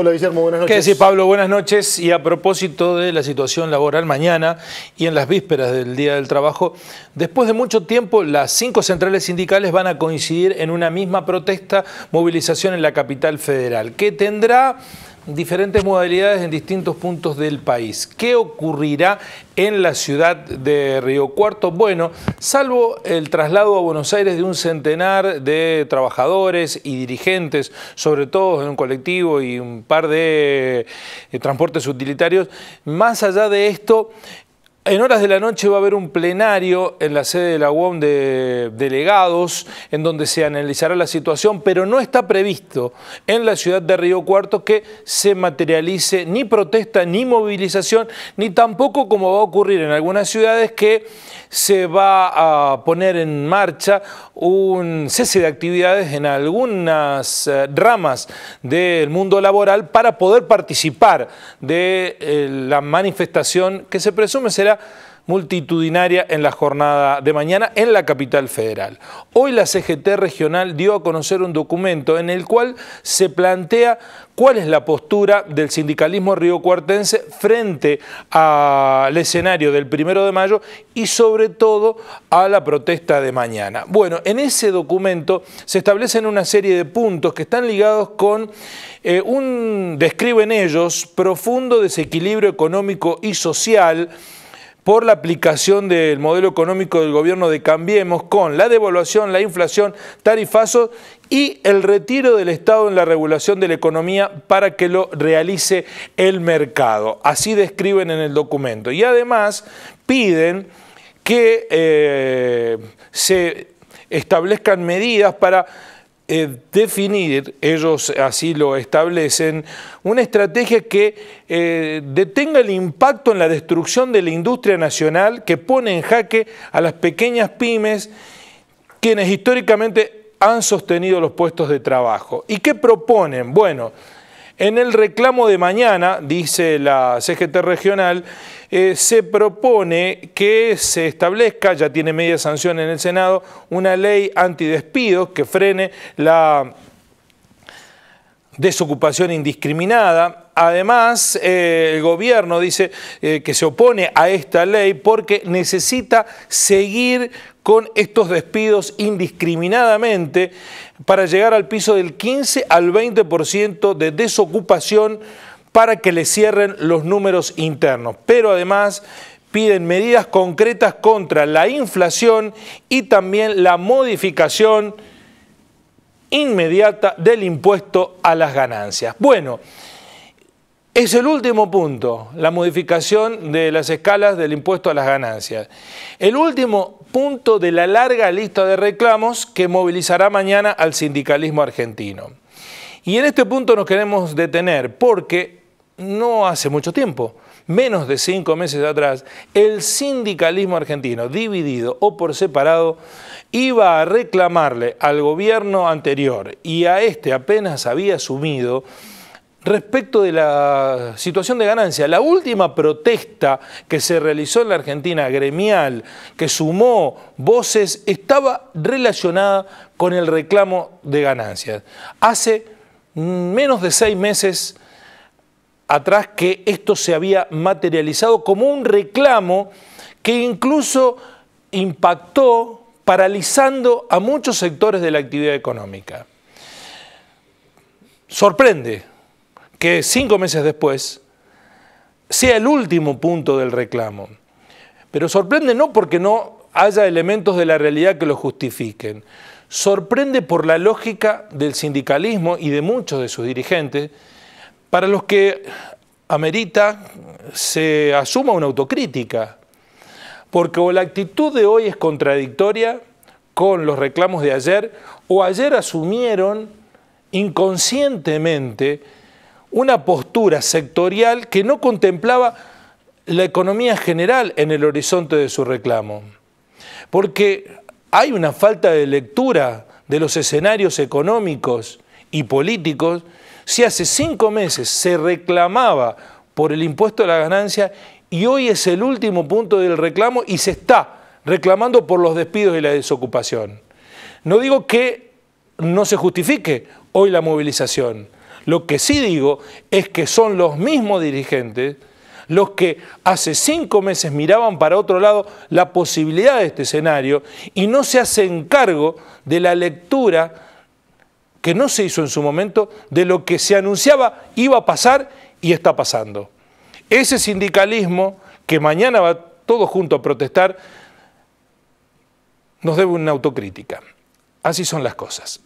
Hola buenas noches. ¿Qué decir Pablo? Buenas noches. Y a propósito de la situación laboral mañana y en las vísperas del Día del Trabajo, después de mucho tiempo las cinco centrales sindicales van a coincidir en una misma protesta, movilización en la capital federal, ¿Qué tendrá diferentes modalidades en distintos puntos del país. ¿Qué ocurrirá en la ciudad de Río Cuarto? Bueno, salvo el traslado a Buenos Aires de un centenar de trabajadores y dirigentes, sobre todo en un colectivo y un par de eh, transportes utilitarios, más allá de esto, en horas de la noche va a haber un plenario en la sede de la UOM de delegados, en donde se analizará la situación, pero no está previsto en la ciudad de Río Cuarto que se materialice ni protesta, ni movilización, ni tampoco como va a ocurrir en algunas ciudades que se va a poner en marcha un cese de actividades en algunas eh, ramas del mundo laboral para poder participar de eh, la manifestación que se presume será multitudinaria en la jornada de mañana en la capital federal. Hoy la CGT regional dio a conocer un documento en el cual se plantea cuál es la postura del sindicalismo riocuartense frente al escenario del primero de mayo y sobre todo a la protesta de mañana. Bueno, en ese documento se establecen una serie de puntos que están ligados con eh, un, describen ellos, profundo desequilibrio económico y social, por la aplicación del modelo económico del gobierno de Cambiemos con la devaluación, la inflación, tarifazos y el retiro del Estado en la regulación de la economía para que lo realice el mercado. Así describen en el documento. Y además piden que eh, se establezcan medidas para eh, definir, ellos así lo establecen, una estrategia que eh, detenga el impacto en la destrucción de la industria nacional que pone en jaque a las pequeñas pymes quienes históricamente han sostenido los puestos de trabajo. ¿Y qué proponen? Bueno, en el reclamo de mañana, dice la CGT regional, eh, se propone que se establezca, ya tiene media sanción en el Senado, una ley antidespidos que frene la desocupación indiscriminada Además, eh, el gobierno dice eh, que se opone a esta ley porque necesita seguir con estos despidos indiscriminadamente para llegar al piso del 15 al 20% de desocupación para que le cierren los números internos. Pero además piden medidas concretas contra la inflación y también la modificación inmediata del impuesto a las ganancias. Bueno, es el último punto, la modificación de las escalas del impuesto a las ganancias. El último punto de la larga lista de reclamos que movilizará mañana al sindicalismo argentino. Y en este punto nos queremos detener porque no hace mucho tiempo, menos de cinco meses atrás, el sindicalismo argentino, dividido o por separado, iba a reclamarle al gobierno anterior y a este apenas había asumido respecto de la situación de ganancia. La última protesta que se realizó en la Argentina gremial, que sumó voces, estaba relacionada con el reclamo de ganancias. Hace menos de seis meses atrás que esto se había materializado como un reclamo que incluso impactó paralizando a muchos sectores de la actividad económica. Sorprende que cinco meses después sea el último punto del reclamo. Pero sorprende no porque no haya elementos de la realidad que lo justifiquen, sorprende por la lógica del sindicalismo y de muchos de sus dirigentes, para los que amerita se asuma una autocrítica, porque o la actitud de hoy es contradictoria con los reclamos de ayer, o ayer asumieron inconscientemente una postura sectorial que no contemplaba la economía general en el horizonte de su reclamo. Porque hay una falta de lectura de los escenarios económicos y políticos. Si hace cinco meses se reclamaba por el impuesto a la ganancia y hoy es el último punto del reclamo y se está reclamando por los despidos y la desocupación. No digo que no se justifique hoy la movilización, lo que sí digo es que son los mismos dirigentes los que hace cinco meses miraban para otro lado la posibilidad de este escenario y no se hacen cargo de la lectura que no se hizo en su momento de lo que se anunciaba iba a pasar y está pasando. Ese sindicalismo que mañana va todo junto a protestar nos debe una autocrítica. Así son las cosas.